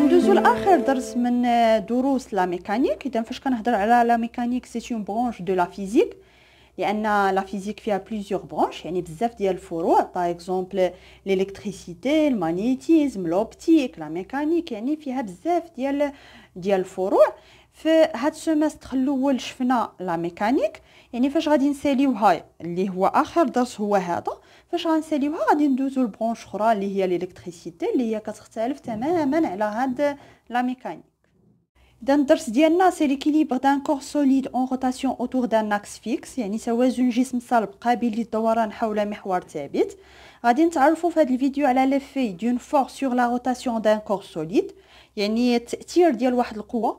ندوزو لاخر درس من آه، دروس لا ميكانيك اذا فاش كنهضر على لا ميكانيك سي اون برونش دو لا فيزيك لان لا فيزيك فيها بليزيوغ برونش يعني بزاف ديال الفروع باغ اكزومبل ليكتريسيتي المانيتيزم لوبتيك لا ميكانيك يعني فيها بزاف ديال ديال الفروع في هاد السيمستر الاول شفنا لا ميكانيك يعني فاش غادي نساليوها اللي هو اخر درس هو هذا فاش غنساليوها غادي ندوزو لبرونش اخرى اللي هي ليكتريسيتي اللي هي كتختلف تماما على هاد لا ميكانيك اذا الدرس ديالنا سي ليكيليبر دان كور سوليد اون روتاسيون اوتور دان اكس فيكس يعني توازن جسم صلب قابل للدوران حول محور ثابت غادي نتعرفوا في هذا الفيديو على لافي دون فور سور لا روتاسيون دان كور سوليد يعني التاثير ديال واحد القوه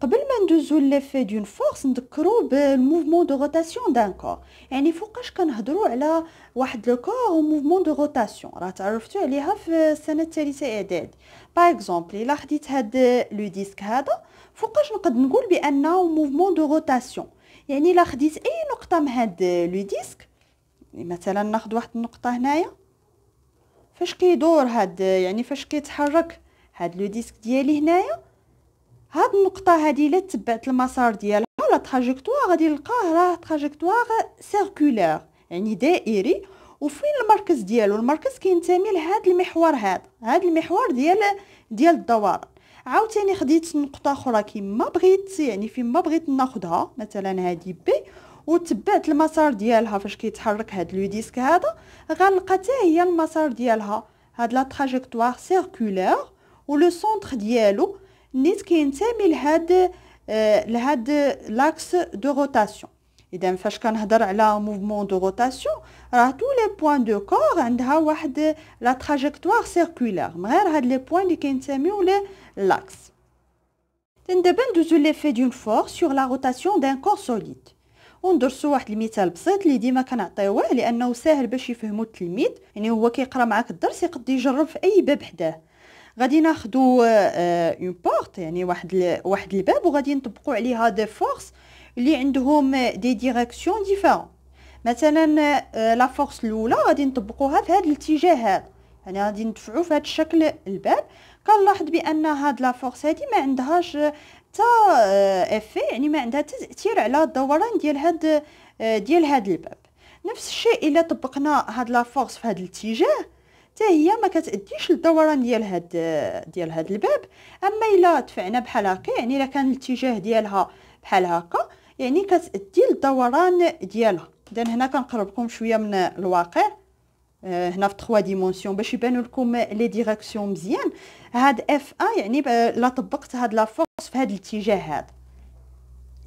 قبل ما ندوزو لافي دون فورس نذكرو بالموفمون دو روتاسيون دان كور يعني فوقاش كنهضرو على واحد لو كور موفمون دو روتاسيون راه تعرفتو عليها في السنه الثالثه اعداد باغ اكزومبل الا خديت هاد لو ديسك هذا فوقاش نقد نقول بانه موفمون دو روتاسيون يعني الا خديت اي نقطه من هاد لو ديسك مثلا ناخذ واحد النقطه هنايا فاش كيدور هاد يعني فاش كيتحرك هاد لو ديسك ديالي هنايا هاد النقطه هادي الا تبعت المسار ديالها لا تراجيكتوار غادي نلقاه راه تراجيكتوار سيركولير يعني دائري وفين المركز ديالو المركز كينتمي لهاد المحور هاد هاد المحور ديال ديال الدوران عاوتاني خديت نقطه اخرى كيما بغيت يعني فين ما بغيت ناخدها مثلا هادي بي وتبعت المسار ديالها فاش كيتحرك هاد لو ديسك هذا غنلقى حتى هي المسار ديالها هاد لا تراجيكتوار سيركولير ولو سونتر ديالو نيت كينتمي آه، لهاد لهاد لاكس دو روتاسيون اذا فاش كنهضر على موفمون دو روتاسيون راه تو لي بوين دو كور عندها واحد لا تراجيكتوار سيركولير غير هاد لي بوين اللي كينتميو لاكس دابا ندوزو في دون فور سور لا روتاسيون دان كور سوليد وندرسو واحد المثال بسيط اللي ديما كنعطيوه لانه ساهل باش يفهمو التلميذ يعني هو كيقرا معاك الدرس يقدر يجرب في اي باب حداه غادي ناخذوا اون بورت يعني واحد واحد الباب وغادي نطبقوا عليها دي فورس اللي عندهم دي ديريكسيون ديفيرون مثلا لا آه، فورس الاولى غادي نطبقوها في هذا الاتجاه هذا يعني غادي ندفعوا في هذا الشكل الباب كنلاحظ بان هاد لا فورس هادي ما عندهاش حتى افي آه، يعني ما عندها تاثير على الدوران ديال هاد آه، ديال هاد الباب نفس الشيء الا طبقنا هاد لا فورس في هاد الاتجاه حتى هي ما كتاديش للدوران ديال هاد ديال هاد الباب اما الا دفعنا بحال هكا يعني الا كان الاتجاه ديالها بحال هكا يعني كتادي للدوران ديالها اذا هنا كنقربكم شويه من الواقع آه، هنا في 3 ديمونسيون باش يبانوا لكم لي ديريكسيون مزيان هاد اف ا يعني لا طبقت هاد لا فورس في هاد الاتجاه هاد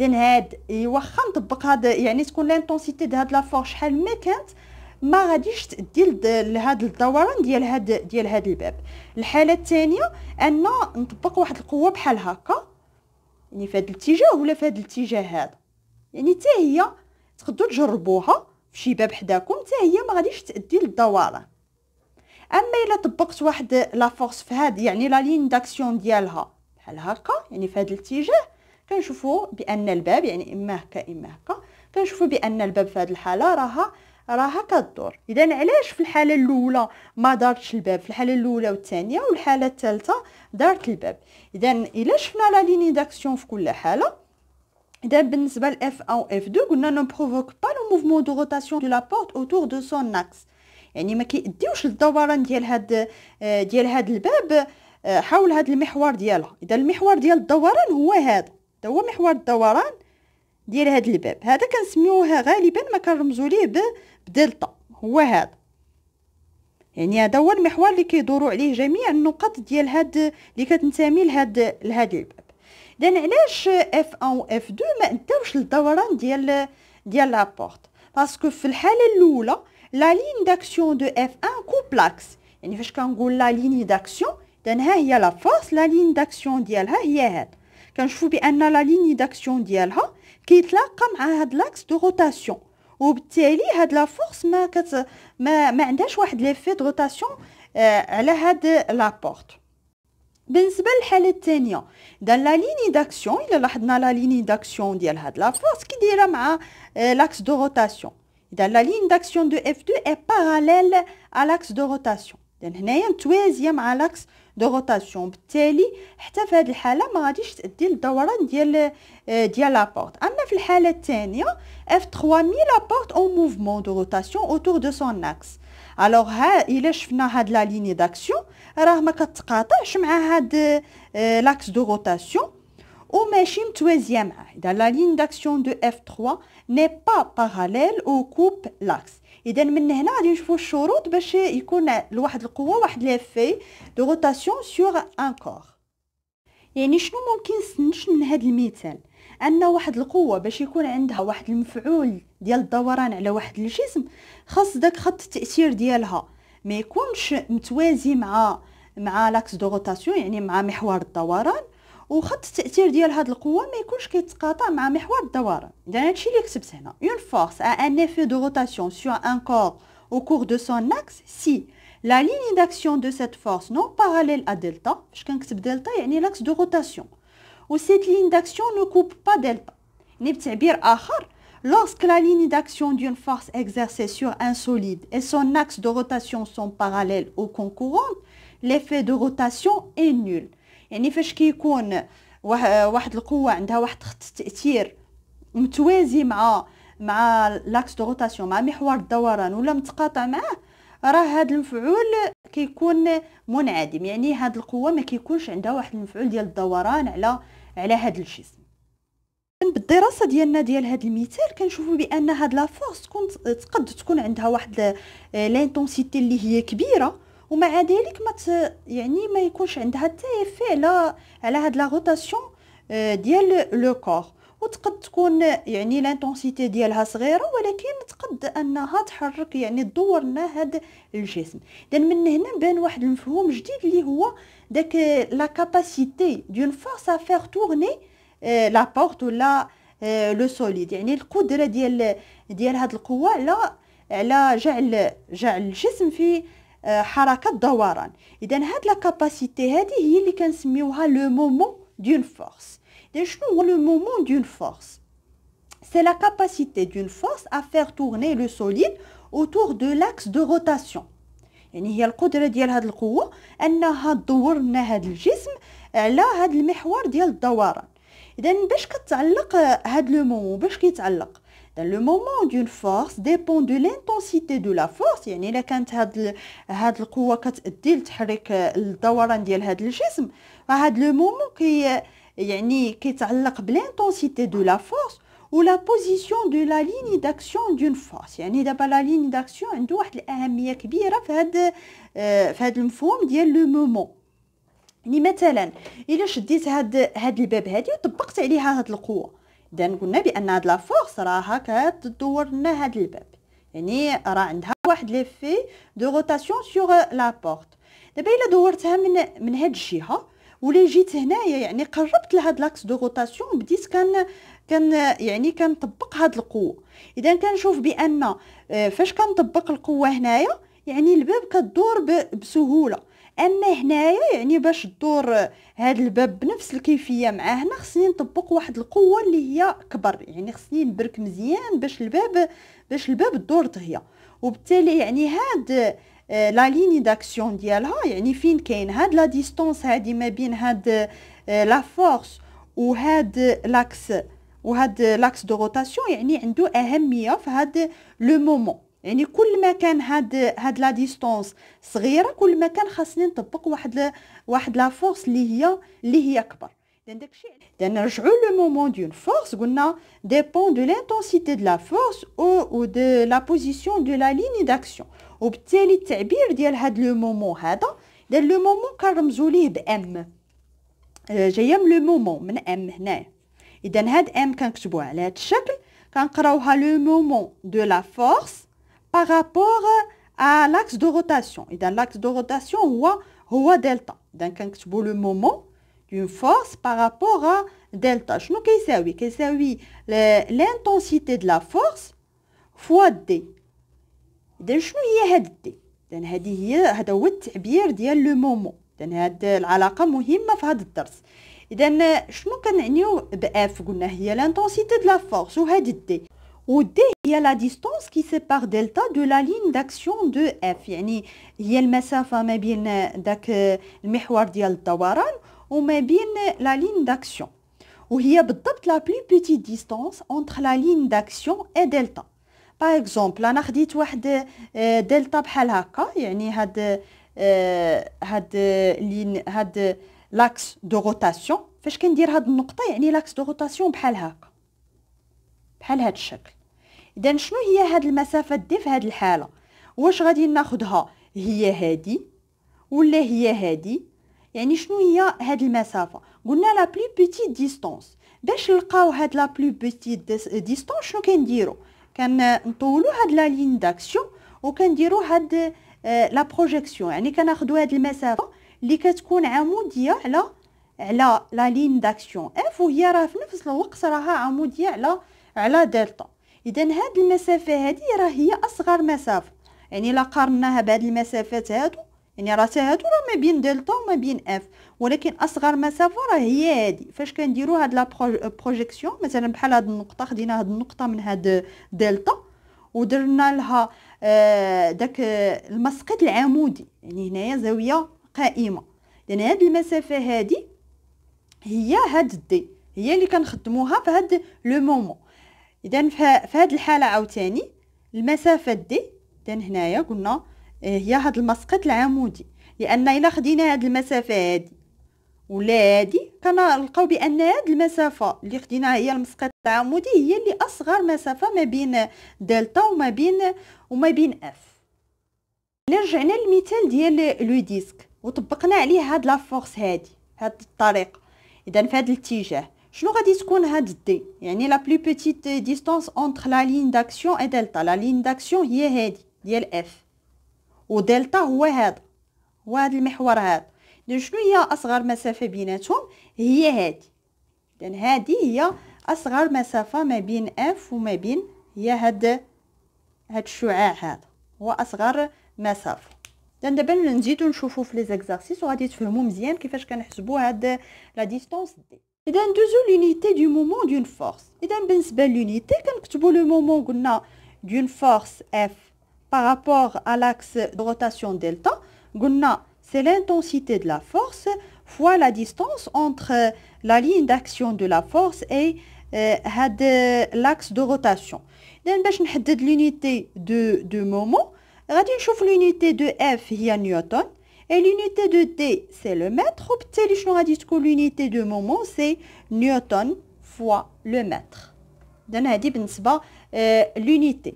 اذا هاد واخا نطبق هاد يعني تكون لانتونسيتي ديال هاد لا فورس شحال ما كانت ما غاديش تادي لهذا الدوران ديال هذا ديال هذا الباب الحاله الثانيه ان نطبق واحد القوه بحال هكا يعني في هذا الاتجاه ولا في هذا الاتجاه هذا يعني حتى هي تقدروا تجربوها في شي باب حداكم حتى هي ما غاديش تادي للدوران اما الا طبقت واحد لا فورس في هاد يعني لا لين داكسيون ديالها بحال هكا يعني في هذا الاتجاه كنشوفوا بان الباب يعني اما هكا اما هكا كنشوفوا بان الباب في هذه الحاله راها راها كدور اذا علاش في الحاله الاولى ما دارتش الباب في الحاله الاولى والثانيه والحاله الثالثه دارت الباب اذا الا شفنا لا ليني داكسيون في كل حاله اذا بالنسبه ل او اف و 2 قلنا نو بروفوك با لو موفمون دو روتاسيون دو لا بورت اوتور دو سون اكس يعني ما كيديوش الدوران ديال هاد آه، ديال هاد الباب آه، حول هاد المحور ديالها اذا المحور ديال الدوران هو هذا هو محور الدوران ديال هذا الباب هذا كنسميوه غالبا ما كنرمزوا ليه بدلتا هو هذا يعني هذا هو المحور اللي كيدوروا عليه جميع النقط ديال هاد اللي كتنتمي لهاد لهاد الباب اذا علاش اف 1 و اف 2 ما انتوش للدوران ديال ديال لابورت باسكو في الحاله الاولى لا لين داكسيون دو اف 1 كوبلاكس يعني فاش كنقول لا لين داكسيون اذا ها هي لا فورس لا لين داكسيون ديالها هي هاد كنشوفوا بان لا لين داكسيون ديالها كيتلاقى مع هاد لاكس دو روتاسيون وبالتالي هاد لا فورس ما كت ما, ما عندهاش واحد ليفي دو روتاسيون آه على هاد لابورت بالنسبه للحاله الثانيه دان لا ليني داكسيون الا لاحظنا لا ليني داكسيون ديال هاد لا فورس كي دايره مع آه لاكس دو روتاسيون اذا لا لين داكسيون دو اف 2 اي باراليل ا لاكس دو روتاسيون دان هنايا متوازيه مع لاكس دو غوتاسيون بالتالي حتى في هذه الحاله ما غاديش تادي للدوران ديال آه، ديال لابورت اما في الحاله الثانيه اف 3000 لابورت اون موفمون دو غوتاسيون اوتور دو سون اكس الوغ ها الا شفنا هاد لا ليني داكسيون راه ما كتقاطعش مع هاد آه، لاكس دو غوتاسيون وماشي متوازيه معاه اذا لا ليني داكسيون دو اف 3 ني با باراليل او كوب لاكس اذا من هنا غادي نشوفوا الشروط باش يكون لواحد القوه واحد لافي دو روتاسيون سيغ ان كور يعني شنو ممكن نستنتج من هذا المثال ان واحد القوه باش يكون عندها واحد المفعول ديال الدوران على واحد الجسم خاص داك خط التاثير ديالها ما يكونش متوازي مع مع لاكس دو روتاسيون يعني مع محور الدوران Une force a un effet de rotation sur un corps au cours de son axe si la ligne d'action de cette force non parallèle à delta Je كنكتب est يعني de rotation, rotation. cette ligne d'action ne coupe pas delta lorsque la ligne d'action d'une force exercée sur un solide et son axe de rotation sont parallèles ou concurrentes l'effet de rotation est nul يعني فاش كيكون واحد القوه عندها واحد خط التاثير متوازي مع مع لاكس دو روتاسيون مع محور الدوران ولا متقاطع معاه راه هذا المفعول كيكون منعدم يعني هاد القوه ما كيكونش عندها واحد المفعول ديال الدوران على على هذا الجسم بالدراسه ديالنا ديال هذا المثال كنشوفوا بان هاد لا فورس تكون تقد تكون عندها واحد لانتونسيتي اللي هي كبيره ومع ذلك ما يعني ما يكونش عندها حتى ايفي على على هاد لا روتاسيون آه، ديال لو كور وتقد تكون يعني لانتونسيتي ديالها صغيره ولكن تقد انها تحرك يعني تدور لنا الجسم اذا من هنا بان واحد المفهوم جديد اللي هو داك لا كاباسيتي دون فورس ا فير تورني لا بورت ولا لو آه، سوليد يعني القدره ديال ديال هاد القوه على على جعل جعل الجسم في آه، حركه دوران اذا هاد لاكاباسيتي هادي هي اللي كنسميوها لو مومون دون فورس اذا شنو هو لو مومون دون فورس c'est la capacité d'une force à faire tourner le solide autour de l'axe de rotation يعني هي القدره ديال هاد القوه انها تدور لنا هاد الجسم على هاد المحور ديال الدوران اذا باش كتعلق هاد لو مومون باش كيتعلق le moment d'une force dépend de l'intensité de la force يعني الا كانت هاد هاد القوه كتادي لتحريك الدوران ديال هاد الجسم فهاد لو مومون كي يعني كيتعلق بالانتونسيتي دو لا فورس ولا بوزيسيون دو لا ليني داكسيون دون فورس يعني دابا لا ليني داكسيون عنده واحد الاهميه كبيره في هاد في هاد المفهوم ديال لو مومون يعني مثلا الا شديت هاد هاد الباب هادي وطبقت عليها هاد القوه اذا قلنا بان هاد لا فورس راها كتدور لنا هاد الباب يعني راه عندها واحد ليفي دو روتاسيون سور لا بورت دابا الا دورتها من من هاد الجهه ولا جيت هنايا يعني قربت لهاد لاكس دو روتاسيون بديت كان كان يعني كنطبق هاد القوه اذا كنشوف بان آه، فاش كنطبق القوه هنايا يعني الباب كدور بسهوله اما هنايا يعني باش دور هاد الباب بنفس الكيفيه مع هنا خصني نطبق واحد القوه اللي هي كبر يعني خصني نبرك مزيان باش الباب باش الباب دور دغيا وبالتالي يعني هاد آه، لا ليني داكسيون ديالها يعني فين كاين هاد لا ديستونس هادي ما بين هاد آه، لا فورس وهاد لاكس وهاد لاكس دو روتاسيون يعني عنده اهميه في هاد لو مومون يعني كل ما كان هاد هاد لا ديستونس صغيره كل ما كان خاصني نطبق واحد واحد لا فورس اللي هي اللي هي اكبر اذا داكشي اذا نرجعوا لو مومون دون فورس قلنا ديبون دو لانتونسيتي دو لا فورس او او دو لا بوزيسيون دو لا ليني داكسيون وبالتالي التعبير ديال هاد لو مومون هذا اذا لو مومون كنرمزو ليه بام آه، جايه من لو مومون من ام هنايا اذا هاد ام كنكتبوها على هاد الشكل كنقراوها لو مومون دو لا فورس par rapport à l'axe de rotation إذا l'axe de rotation هو هو دلتا إذا كنكتبو لو مومون d'une force par rapport à شنو كيساوي كيساوي l'intensité de la force fois d إذا شنو هي هاد دي إذا هادي هي هذا هو التعبير ديال لو مومون إذا هاد العلاقة مهمة في هذا الدرس إذا شنو كنعنيو بإف قلنا هي l'intensité de la force وهاد دي و د هي لا ديستونس كي سيبار دلتا دو لا لين داكسيون دو اف يعني هي المسافه ما بين داك المحور ديال الدوران وما بين لا لين داكسيون وهي بالضبط لا بلو بيتي ديستونس اونتر لا لين داكسيون اي دلتا باغ اكزومبل انا خديت واحد دلتا بحال هكا يعني هاد هاد لين هاد لاكس دو روتاسيون فاش كندير هاد النقطه يعني لاكس دو روتاسيون بحال هكا بحال هذا الشكل اذا شنو هي هاد المسافه دي في هاد الحاله واش غادي ناخدها هي هادي ولا هي هادي يعني شنو هي هاد المسافه قلنا لا بلو بيتي ديستونس باش نلقاو هاد لا بلو بيتي ديستونس شنو كنديرو كنطولو هاد لا لين داكسيون وكنديرو هاد آه، لا بروجيكسيون يعني كناخدو هاد المسافه اللي كتكون عموديه على على لا لين داكسيون اف وهي راه في نفس الوقت راها عموديه على على دلتا اذا هاد المسافه هادي راه هي اصغر مسافه يعني الا قارناها بهاد المسافات هادو يعني راه هادو راه ما بين دلتا وما بين اف ولكن اصغر مسافه راه هي هادي فاش كنديرو هاد لا بروجيكسيون مثلا بحال هاد النقطه خدينا هاد النقطه من هاد دلتا ودرنا لها آه، داك المسقط العمودي يعني هنايا زاويه قائمه لان هاد المسافه هادي هي هاد دي هي اللي كنخدموها في هاد لو مومون اذا في هذه الحاله عاوتاني المسافه دي اذا هنايا قلنا آه، هي هاد المسقط العمودي لان الا خدينا هاد المسافه هادي ولا هادي كنلقاو بان هاد المسافه اللي خديناها هي المسقط العمودي هي اللي اصغر مسافه ما بين دلتا وما بين وما بين اف الا رجعنا للمثال ديال لو ديسك وطبقنا عليه هاد لا فورس هادي هاد الطريقه اذا في هاد الاتجاه شنو غادي تكون هاد دي يعني لا بلو بيتيت ديستانس اونتر لا لين داكسيون اي دلتا لا لين داكسيون هي هادي ديال اف ودلتا هو هاد هو هاد المحور هذا شنو هي اصغر مسافه بيناتهم هي هادي اذا هادي هي اصغر مسافه ما بين اف وما بين هي هاد هاد الشعاع هذا هو اصغر مسافه اذا دابا نزيدو نشوفو في لي زيكزارسيس وغادي تفهمو مزيان كيفاش كنحسبو هاد لا ديستونس دي Et d'un deuxième l'unité du moment d'une force. Et d'un deuxième l'unité quand tu le moment d'une force F par rapport à l'axe de rotation delta c'est l'intensité de la force fois la distance entre la ligne d'action de la force et euh, euh, l'axe de rotation. D'un deuxième unité de moment, on a une l'unité de F qui est newton. Et l'unité de D, c'est le mètre. que l'unité de moment, c'est Newton fois le mètre. Donc, هادي بالنسبة l'unité.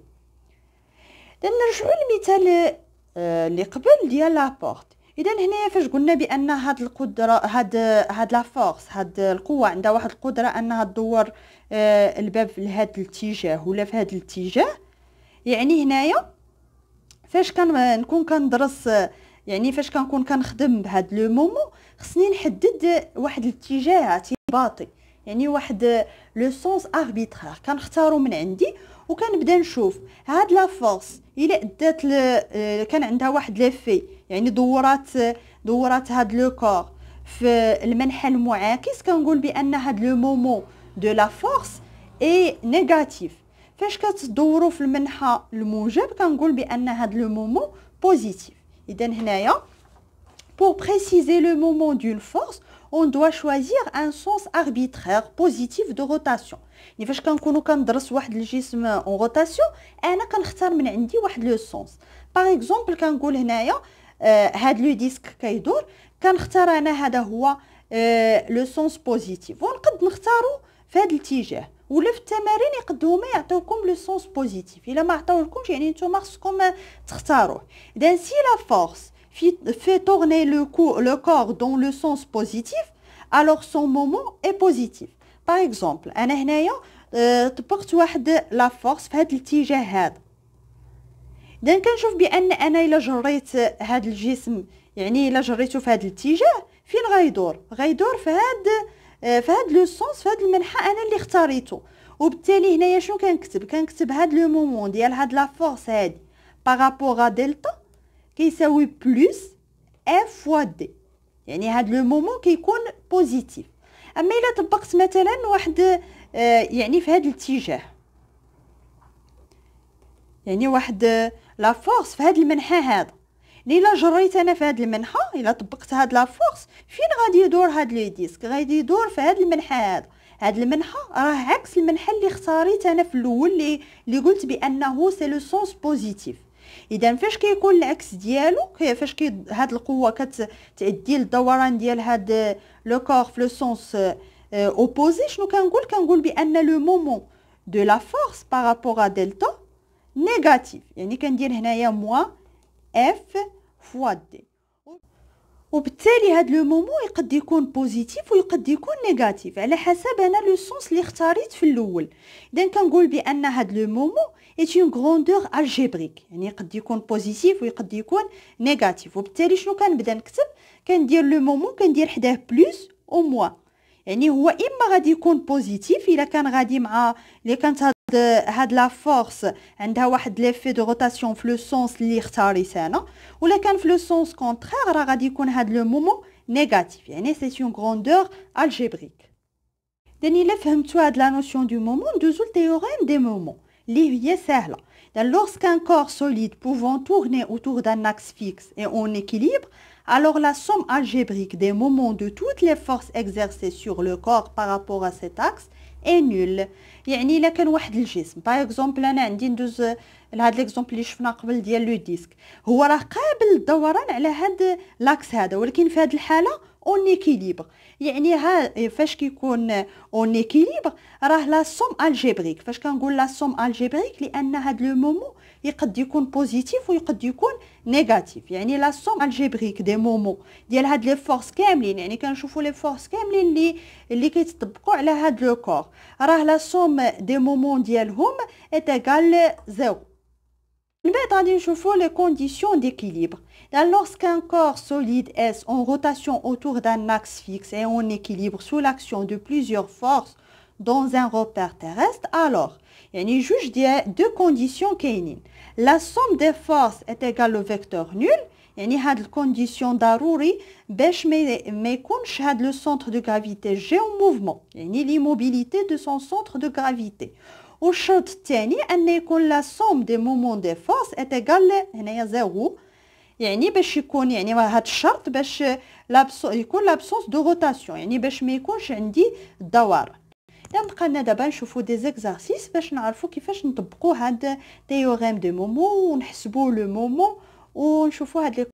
نرجعو للمثال اللي قبل ديال لابورت اذا هنايا فاش قلنا بان هاد القدره هاد هاد لا فورس هاد القوه عندها واحد القدره انها تدور آه، الباب لهاد الاتجاه ولا في هاد الاتجاه يعني هنايا فاش كان نكون كندرس يعني فاش كنكون كنخدم بهاد لو مومون خصني نحدد واحد الاتجاه اعتباطي يعني واحد لو سونس اربيترير كنختارو من عندي وكنبدا نشوف هاد لا فورس الا ادات آه، كان عندها واحد ليفي يعني دورات دورات هاد لو كور في المنحى المعاكس كنقول بان هاد لو مومون دو لا فورس اي نيجاتيف فاش كتدورو في المنحى الموجب كنقول بان هاد لو مومون بوزيتيف pour préciser le moment d'une force on doit choisir un sens arbitraire positif de rotation يعني on كنكونو كندرس واحد الجسم اون روتاسيون انا كنختار من عندي واحد لو سونس باغ اكزومبل كنقول هنايا ولا في التمارين يقدروا هما يعطيوكم لو سونس بوزيتيف الا ما عطاولكمش يعني نتوما خصكم تختاروه اذا سي لا فورس في في تورني لو كو لو كور دون لو سونس بوزيتيف الوغ سون مومون اي بوزيتيف باغ اكزومبل انا هنايا آه، طبقت واحد لا فورس في هذا الاتجاه هذا اذا كنشوف بان انا الا جريت هذا الجسم يعني الا جريته في هذا الاتجاه فين غيدور غيدور في هذا آه، فهاد لو سونس فهاد المنحه انا اللي اختاريته وبالتالي هنايا شنو كنكتب كنكتب هاد لو مومون ديال هاد لا فورس هادي بارابور ا دلتا كيساوي بلس اف فوا دي يعني هاد لو مومون كيكون بوزيتيف اما الا طبقت مثلا واحد آه، يعني في هذا الاتجاه يعني واحد آه، لا فورس في هاد المنحه هذا الا جريت انا في هذه المنحه الا طبقت هاد لا فورس فين غادي يدور هاد لي ديسك غادي يدور في هذه المنحه هذا هاد المنحه راه عكس المنحه اللي اختاريت انا في الاول اللي اللي قلت بانه سي لو سونس بوزيتيف اذا فاش كيكون العكس ديالو فاش كي هاد القوه كتادي للدوران ديال هاد لو كور في لو سونس اوبوزي شنو كنقول كنقول بان لو مومون دو لا فورس بارابور ا دلتا نيجاتيف يعني كندير هنايا موان اف فوا دي وبالتالي هاد لو مومون يقد يكون بوزيتيف ويقد يكون نيجاتيف على حسب انا لو سونس اللي اختاريت في الاول اذا كنقول بان هاد لو مومون ايت اون غروندور الجبريك يعني يقد يكون بوزيتيف ويقد يكون نيجاتيف وبالتالي شنو كنبدا نكتب كندير لو مومون كندير حداه بلوس او موا يعني هو اما غادي يكون بوزيتيف الا كان غادي مع اللي كانت La force de l'effet de rotation dans le sens contraire, dans le sens contraire est le moment négatif. C'est une grandeur algébrique. Nous avons la notion du moment théorème des moments. Lorsqu'un corps solide pouvant tourner autour d'un axe fixe et en équilibre, alors la somme algébrique des moments de toutes les forces exercées sur le corps par rapport à cet axe, انول يعني الا كان واحد الجسم باغ اكزومبل انا عندي ندوز لهاد ليكزومبل اللي شفنا قبل ديال لو ديسك هو راه قابل للدوران على هاد لاكس هذا ولكن في هاد الحاله اون ايكيليبر يعني ها فاش كيكون اون ايكيليبر راه لا سوم الجبريك فاش كنقول لا سوم الجبريك لان هاد لو مومون يقد يكون بوزيتيف ويقد يكون نيجاتيف يعني لا سوم الجبريك دي مومون ديال هاد لي فورس كاملين يعني كنشوفوا لي فورس كاملين اللي اللي كيتطبقوا على هاد لو كور راه لا سوم دي مومون ديالهم اتيكال زيرو mais dans une les conditions d'équilibre. Lorsqu'un corps solide est en rotation autour d'un axe fixe et en équilibre sous l'action de plusieurs forces dans un repère terrestre, alors, il y juge deux conditions La somme des forces est égale au vecteur nul, et ni الكونديسيون la condition ما le centre de gravité de gravité géomouvement, ni l'immobilité de l'immobilité de son centre والشرط الثاني ان يكون لا سوم دي مومون دي فورس اتيغال هنايا زيرو يعني باش يكون يعني هذا الشرط باش لابسو يكون لابسونس دو روتاسيون يعني باش ما يكونش عندي دوار اذا بقينا دابا نشوفو دي زيكزارسيس باش نعرفو كيفاش نطبقو هاد تيوريم دي مومون ونحسبو لو مومون ونشوفو هاد